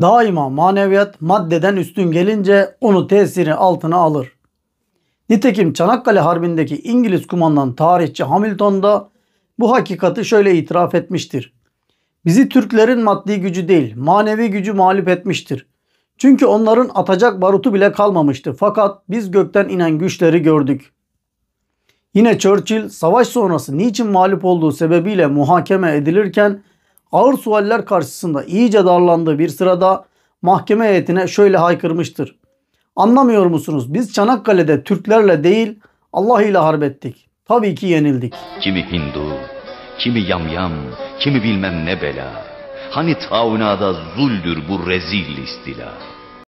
Daima maneviyat maddeden üstün gelince onu tesiri altına alır. Nitekim Çanakkale Harbi'ndeki İngiliz kumandan tarihçi Hamilton da bu hakikati şöyle itiraf etmiştir. Bizi Türklerin maddi gücü değil manevi gücü mağlup etmiştir. Çünkü onların atacak barutu bile kalmamıştı. Fakat biz gökten inen güçleri gördük. Yine Churchill savaş sonrası niçin mağlup olduğu sebebiyle muhakeme edilirken ağır sualler karşısında iyice darlandığı bir sırada mahkeme heyetine şöyle haykırmıştır. Anlamıyor musunuz? Biz Çanakkale'de Türklerle değil Allah ile harbettik. Tabii ki yenildik. Kimi Hindu, kimi yamyam, kimi bilmem ne bela. Hani Tauna'da zuldür bu rezil istila.